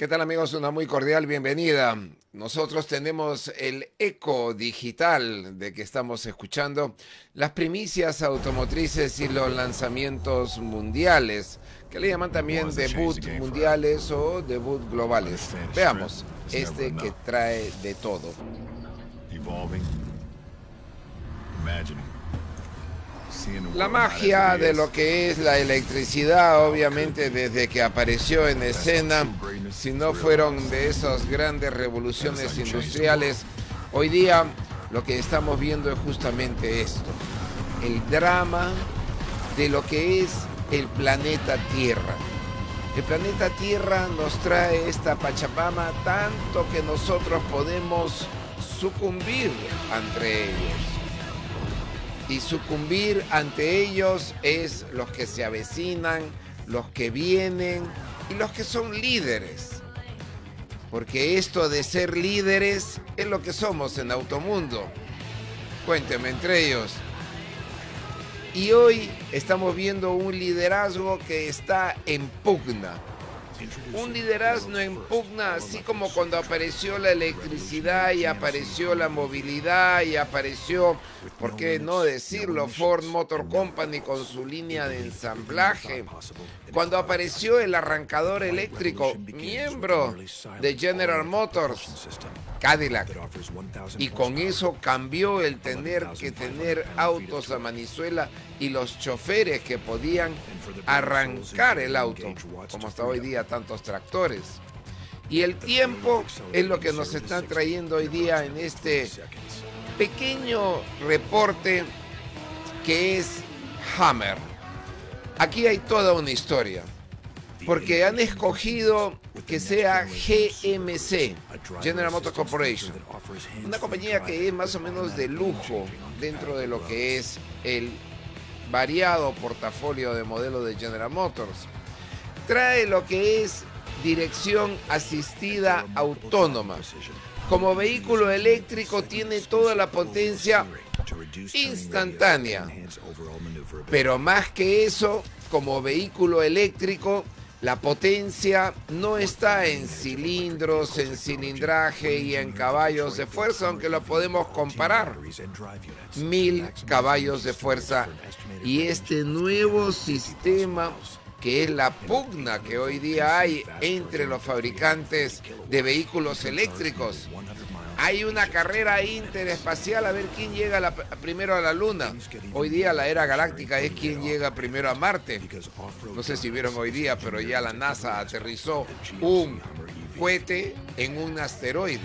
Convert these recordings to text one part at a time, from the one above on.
¿Qué tal amigos? Una muy cordial bienvenida. Nosotros tenemos el eco digital de que estamos escuchando, las primicias automotrices y los lanzamientos mundiales, que le llaman también debut mundiales o debut globales. Veamos, este que trae de todo la magia de lo que es la electricidad, obviamente desde que apareció en escena, si no fueron de esas grandes revoluciones industriales, hoy día lo que estamos viendo es justamente esto, el drama de lo que es el planeta Tierra. El planeta Tierra nos trae esta Pachamama tanto que nosotros podemos sucumbir entre ellos y sucumbir ante ellos es los que se avecinan, los que vienen y los que son líderes. Porque esto de ser líderes es lo que somos en Automundo. Cuénteme entre ellos. Y hoy estamos viendo un liderazgo que está en pugna un liderazgo en pugna, así como cuando apareció la electricidad y apareció la movilidad y apareció, ¿por qué no decirlo?, Ford Motor Company con su línea de ensamblaje. Cuando apareció el arrancador eléctrico, miembro de General Motors. Cadillac. Y con eso cambió el tener que tener autos a Manizuela y los choferes que podían arrancar el auto, como hasta hoy día tantos tractores. Y el tiempo es lo que nos está trayendo hoy día en este pequeño reporte que es Hammer. Aquí hay toda una historia porque han escogido que sea GMC, General Motors Corporation, una compañía que es más o menos de lujo dentro de lo que es el variado portafolio de modelos de General Motors. Trae lo que es dirección asistida autónoma. Como vehículo eléctrico tiene toda la potencia instantánea. Pero más que eso, como vehículo eléctrico la potencia no está en cilindros, en cilindraje y en caballos de fuerza, aunque lo podemos comparar. Mil caballos de fuerza. Y este nuevo sistema, que es la pugna que hoy día hay entre los fabricantes de vehículos eléctricos, hay una carrera interespacial a ver quién llega primero a la Luna. Hoy día la era galáctica es quién llega primero a Marte. No sé si vieron hoy día, pero ya la NASA aterrizó un cohete en un asteroide.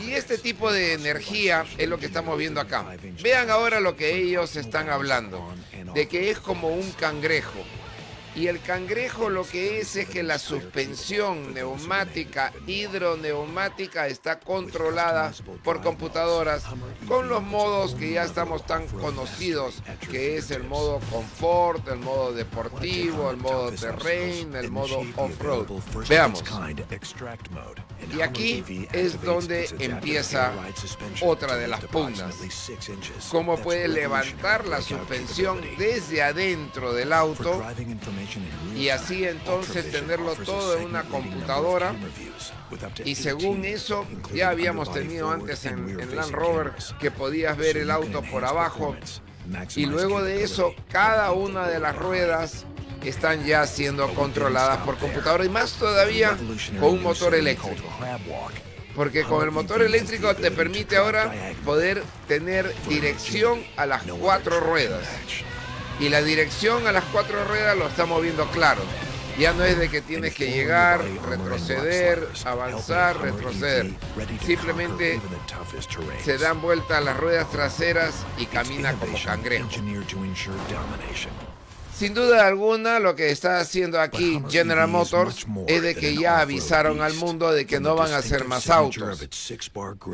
Y este tipo de energía es lo que estamos viendo acá. Vean ahora lo que ellos están hablando, de que es como un cangrejo. Y el cangrejo lo que es es que la suspensión neumática, hidroneumática, está controlada por computadoras con los modos que ya estamos tan conocidos, que es el modo confort, el modo deportivo, el modo terrain, el modo off-road. Veamos. Y aquí es donde empieza otra de las pugnas. Cómo puede levantar la suspensión desde adentro del auto y así entonces tenerlo todo en una computadora. Y según eso, ya habíamos tenido antes en, Land Rover que podías ver el auto por abajo. Y luego de eso, cada una de las ruedas están ya siendo controladas por computadora y más todavía con un motor eléctrico. Porque con el motor eléctrico te permite ahora poder tener dirección a las cuatro ruedas y la dirección a las cuatro ruedas lo está moviendo claro. Ya no es de que tienes que llegar, retroceder, avanzar, retroceder. Simplemente se dan vuelta a las ruedas traseras y camina como cangrejo. Sin duda alguna, lo que está haciendo aquí General Motors es de que ya avisaron al mundo de que no van a hacer más autos.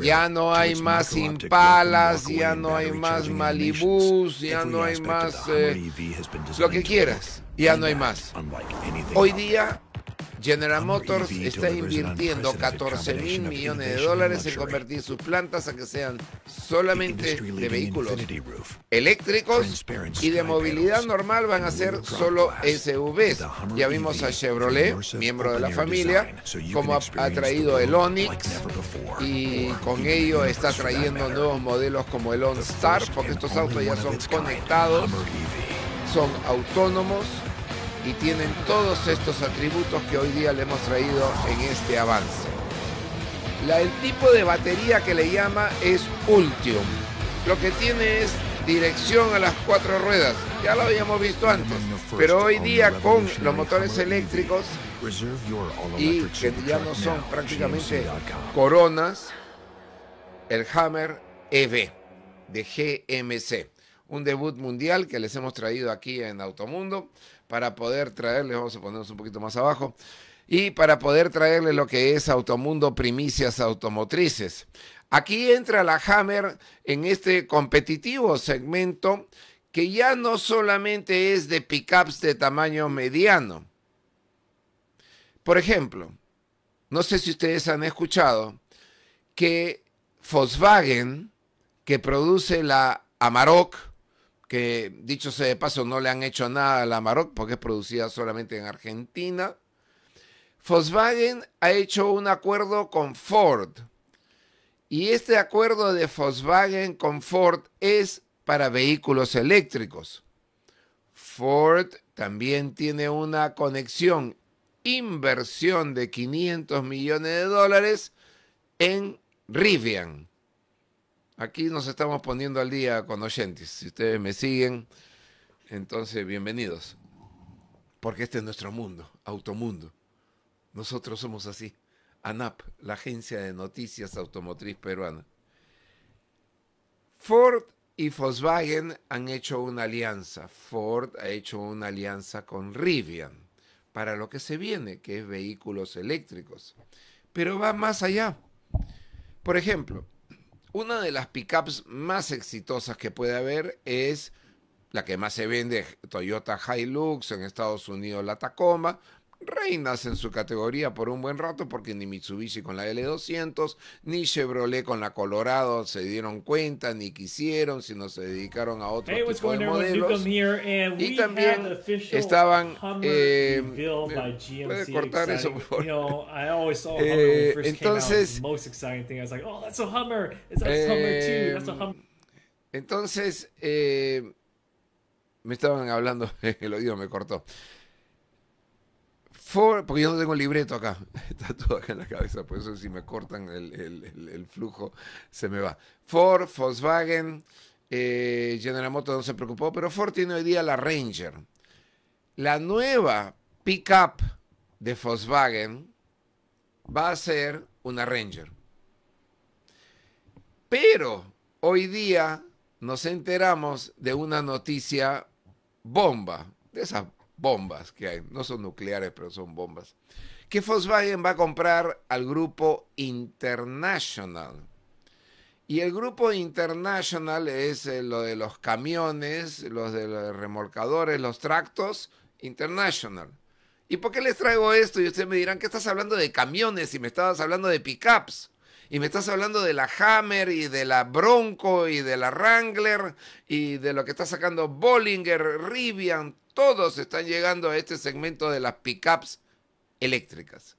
Ya no hay más Impalas, ya no hay más Malibus, ya no hay más eh, e lo que quieras, ya no hay más. Hoy día General Motors está invirtiendo 14 mil millones de dólares en convertir sus plantas a que sean solamente de vehículos eléctricos y de movilidad normal van a ser solo SUVs. Ya vimos a Chevrolet, miembro de la familia, como ha, traído el Onix y con ello está trayendo nuevos modelos como el OnStar, porque estos autos ya son conectados, e son autónomos y tienen todos estos atributos que hoy día le hemos traído en este avance. el tipo de batería que le llama es Ultium. Lo que tiene es dirección a las cuatro ruedas. Ya lo habíamos visto antes. Pero hoy día con los motores eléctricos y que ya no son prácticamente coronas, el Hammer EV de GMC. Un debut mundial que les hemos traído aquí en Automundo para poder traerles, vamos a ponernos un poquito más abajo, y para poder traerles lo que es Automundo Primicias Automotrices. Aquí entra la Hammer en este competitivo segmento que ya no solamente es de pickups de tamaño mediano. Por ejemplo, no sé si ustedes han escuchado que Volkswagen, que produce la Amarok, que dicho sea de paso no le han hecho nada a la Maroc porque es producida solamente en Argentina. Volkswagen ha hecho un acuerdo con Ford y este acuerdo de Volkswagen con Ford es para vehículos eléctricos. Ford también tiene una conexión, inversión de 500 millones de dólares en Rivian Aquí nos estamos poniendo al día con oyentes. Si ustedes me siguen, entonces bienvenidos. Porque este es nuestro mundo, automundo. Nosotros somos así. ANAP, la agencia de noticias automotriz peruana. Ford y Volkswagen han hecho una alianza. Ford ha hecho una alianza con Rivian para lo que se viene, que es vehículos eléctricos. Pero va más allá. Por ejemplo, una de las pickups más exitosas que puede haber es la que más se vende, Toyota Hilux, en Estados Unidos la Tacoma, reinas en su categoría por un buen rato porque ni Mitsubishi con la L200, ni Chevrolet con la Colorado se dieron cuenta, ni quisieron, sino se dedicaron a otro tipo de modelos. Y también estaban... Eh, eh cortar eso, por eh, entonces... Oh, eh, entonces... me estaban hablando, el oído me cortó. Ford, porque yo no tengo el libreto acá, está todo acá en la cabeza, por eso si me cortan el, flujo se me va. Ford, Volkswagen, eh, General Motors no se preocupó, pero Ford tiene hoy día la Ranger. La nueva pickup de Volkswagen va a ser una Ranger. Pero hoy día nos enteramos de una noticia bomba, de esa bombas que hay. No son nucleares, pero son bombas. Que Volkswagen va a comprar al grupo International. Y el grupo International es eh, lo de los camiones, los de los remolcadores, los tractos, International. ¿Y por qué les traigo esto? Y ustedes me dirán, ¿qué estás hablando de camiones? Y me estabas hablando de pickups. Y me estás hablando de la Hammer y de la Bronco y de la Wrangler y de lo que está sacando Bollinger, Rivian, todos están llegando a este segmento de las pickups eléctricas.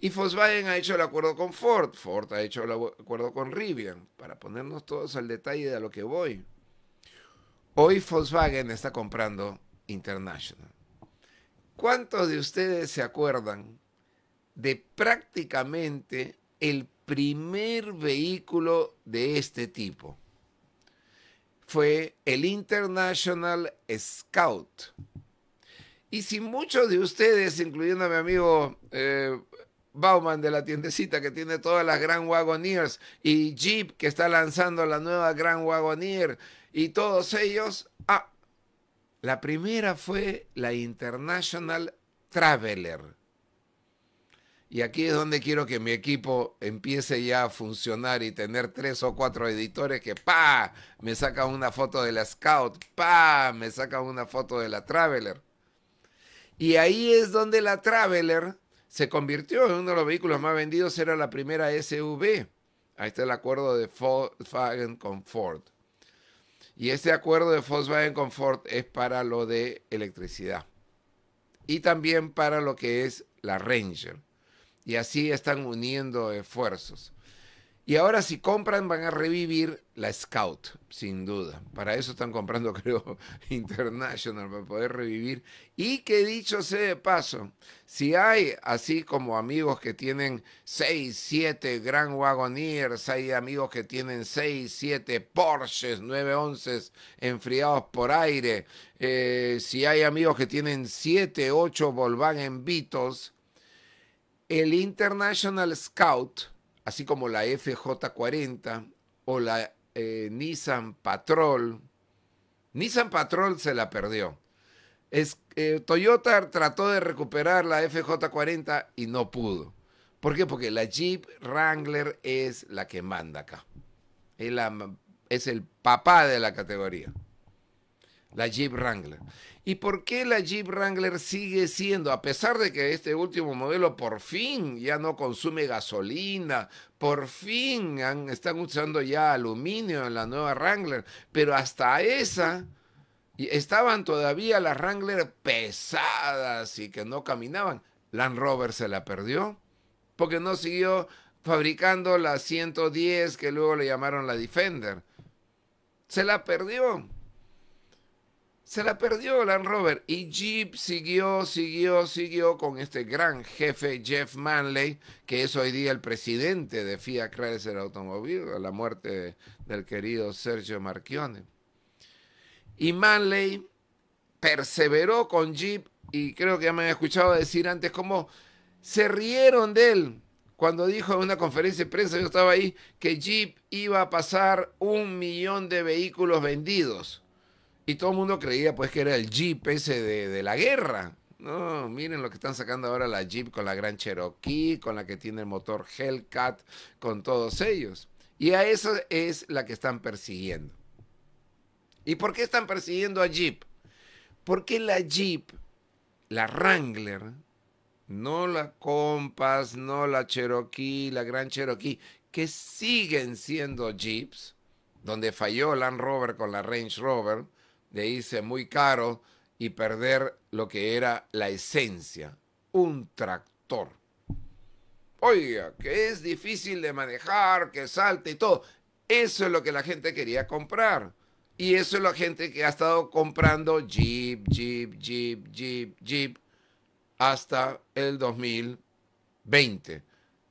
Y Volkswagen ha hecho el acuerdo con Ford, Ford ha hecho el acuerdo con Rivian, para ponernos todos al detalle de a lo que voy. Hoy Volkswagen está comprando International. ¿Cuántos de ustedes se acuerdan de prácticamente el primer vehículo de este tipo? fue el International Scout. Y si muchos de ustedes, incluyendo a mi amigo eh, Bauman de la tiendecita que tiene todas las Grand Wagoneers y Jeep que está lanzando la nueva Grand Wagoneer y todos ellos, ah, la primera fue la International Traveler y aquí es donde quiero que mi equipo empiece ya a funcionar y tener tres o cuatro editores que pa me sacan una foto de la Scout, pa me sacan una foto de la Traveler. Y ahí es donde la Traveler se convirtió en uno de los vehículos más vendidos, era la primera SUV. Ahí está el acuerdo de Volkswagen con Y este acuerdo de Volkswagen con es para lo de electricidad. Y también para lo que es la Ranger y así están uniendo esfuerzos. Y ahora si compran van a revivir la Scout, sin duda. Para eso están comprando, creo, International, para poder revivir. Y que dicho sea de paso, si hay así como amigos que tienen 6, 7 Grand Wagoneers, hay amigos que tienen 6, 7 Porsches 911 enfriados por aire, eh, si hay amigos que tienen 7, 8 en Vitos, el International Scout, así como la FJ40 o la eh, Nissan Patrol, Nissan Patrol se la perdió. Es, eh, Toyota trató de recuperar la FJ40 y no pudo. ¿Por qué? Porque la Jeep Wrangler es la que manda acá. es el papá de la categoría la Jeep Wrangler. ¿Y por qué la Jeep Wrangler sigue siendo, a pesar de que este último modelo por fin ya no consume gasolina, por fin están usando ya aluminio en la nueva Wrangler, pero hasta esa estaban todavía las Wrangler pesadas y que no caminaban? Land Rover se la perdió porque no siguió fabricando la 110 que luego le llamaron la Defender. Se la perdió. Se la perdió Land Rover y Jeep siguió, siguió, siguió con este gran jefe Jeff Manley, que es hoy día el presidente de Fiat Chrysler Automobile, a la muerte del querido Sergio Marchione. Y Manley perseveró con Jeep y creo que ya me han escuchado decir antes cómo se rieron de él cuando dijo en una conferencia de prensa, yo estaba ahí, que Jeep iba a pasar un millón de vehículos vendidos. Y todo el mundo creía pues que era el jeep ese de, la guerra. No, miren lo que están sacando ahora la Jeep con la Gran Cherokee, con la que tiene el motor Hellcat, con todos ellos. Y a esa es la que están persiguiendo. ¿Y por qué están persiguiendo a Jeep? Porque la Jeep, la Wrangler, no la Compass, no la Cherokee, la Gran Cherokee, que siguen siendo Jeeps, donde falló Land Rover con la Range Rover, de irse muy caro y perder lo que era la esencia, un tractor. Oiga, que es difícil de manejar, que salta y todo. Eso es lo que la gente quería comprar. Y eso es la gente que ha estado comprando Jeep, Jeep, Jeep, Jeep, Jeep hasta el 2020,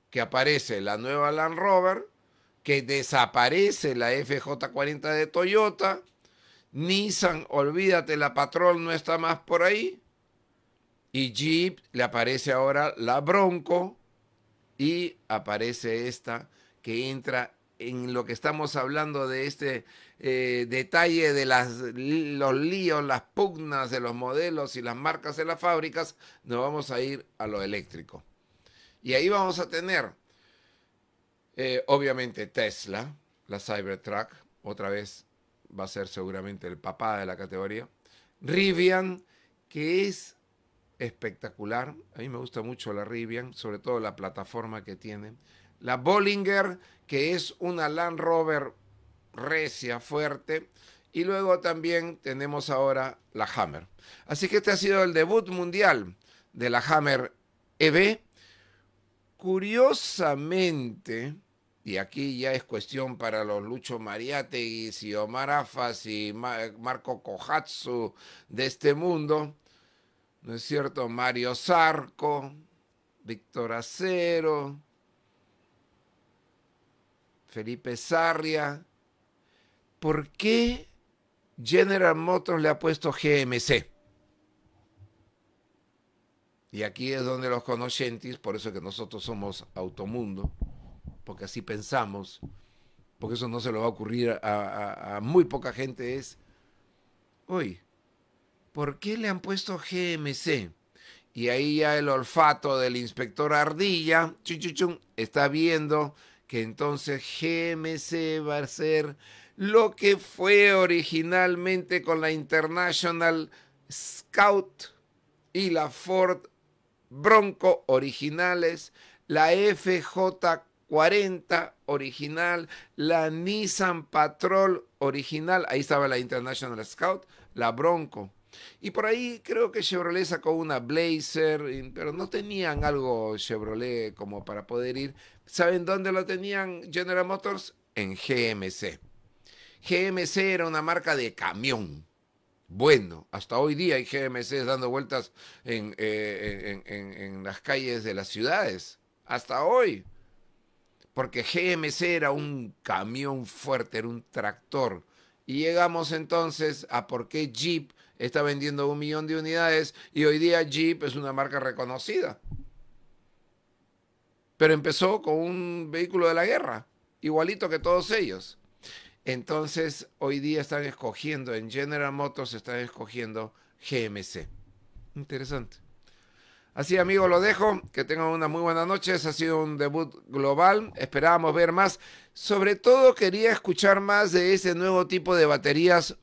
que aparece la nueva Land Rover, que desaparece la FJ40 de Toyota, Nissan, olvídate, la Patrol no está más por ahí. Y Jeep, le aparece ahora la Bronco y aparece esta que entra en lo que estamos hablando de este eh, detalle de los líos, las pugnas de los modelos y las marcas de las fábricas, nos vamos a ir a lo eléctrico. Y ahí vamos a tener, eh, obviamente, Tesla, la Cybertruck, otra vez va a ser seguramente el papá de la categoría. Rivian, que es espectacular. A mí me gusta mucho la Rivian, sobre todo la plataforma que tiene. La Bollinger, que es una Land Rover recia, fuerte. Y luego también tenemos ahora la Hammer. Así que este ha sido el debut mundial de la Hammer EV. Curiosamente, y aquí ya es cuestión para los Lucho Mariate y Omar Afas y Marco Kohatsu de este mundo, ¿no es cierto? Mario Sarco, Víctor Acero, Felipe Sarria. ¿Por qué General Motors le ha puesto GMC? Y aquí es donde los conocentes, por eso que nosotros somos Automundo, porque así pensamos, porque eso no se lo va a ocurrir a, muy poca gente, es, uy, ¿por qué le han puesto GMC? Y ahí ya el olfato del inspector Ardilla, chun, está viendo que entonces GMC va a ser lo que fue originalmente con la International Scout y la Ford Bronco originales, la FJ 40 original, la Nissan Patrol original, ahí estaba la International Scout, la Bronco. Y por ahí creo que Chevrolet sacó una Blazer, pero no tenían algo Chevrolet como para poder ir. ¿Saben dónde lo tenían General Motors? En GMC. GMC era una marca de camión. Bueno, hasta hoy día hay GMC dando vueltas eh, en, en las calles de las ciudades. Hasta hoy porque GMC era un camión fuerte, era un tractor. Y llegamos entonces a por qué Jeep está vendiendo un millón de unidades y hoy día Jeep es una marca reconocida. Pero empezó con un vehículo de la guerra, igualito que todos ellos. Entonces hoy día están escogiendo, en General Motors están escogiendo GMC. Interesante. Así amigos, lo dejo. Que tengan una muy buena noche. Ha sido un debut global. Esperábamos ver más. Sobre todo quería escuchar más de ese nuevo tipo de baterías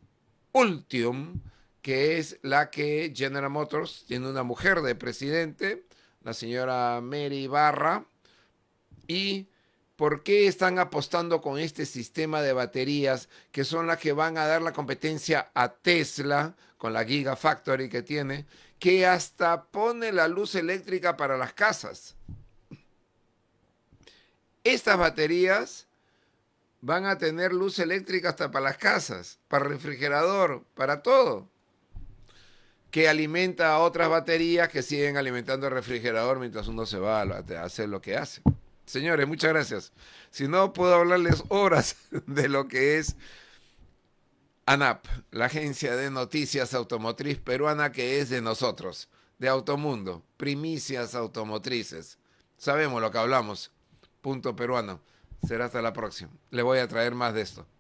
Ultium, que es la que General Motors tiene una mujer de presidente, la señora Mary Barra. Y por qué están apostando con este sistema de baterías que son las que van a dar la competencia a Tesla con la Gigafactory que tiene, que hasta pone la luz eléctrica para las casas. Estas baterías van a tener luz eléctrica hasta para las casas, para el refrigerador, para todo. Que alimenta a otras baterías que siguen alimentando el refrigerador mientras uno se va a hacer lo que hace. Señores, muchas gracias. Si no, puedo hablarles horas de lo que es ANAP, la agencia de noticias automotriz peruana que es de nosotros, de Automundo, primicias automotrices. Sabemos lo que hablamos. Punto peruano. Será hasta la próxima. Le voy a traer más de esto.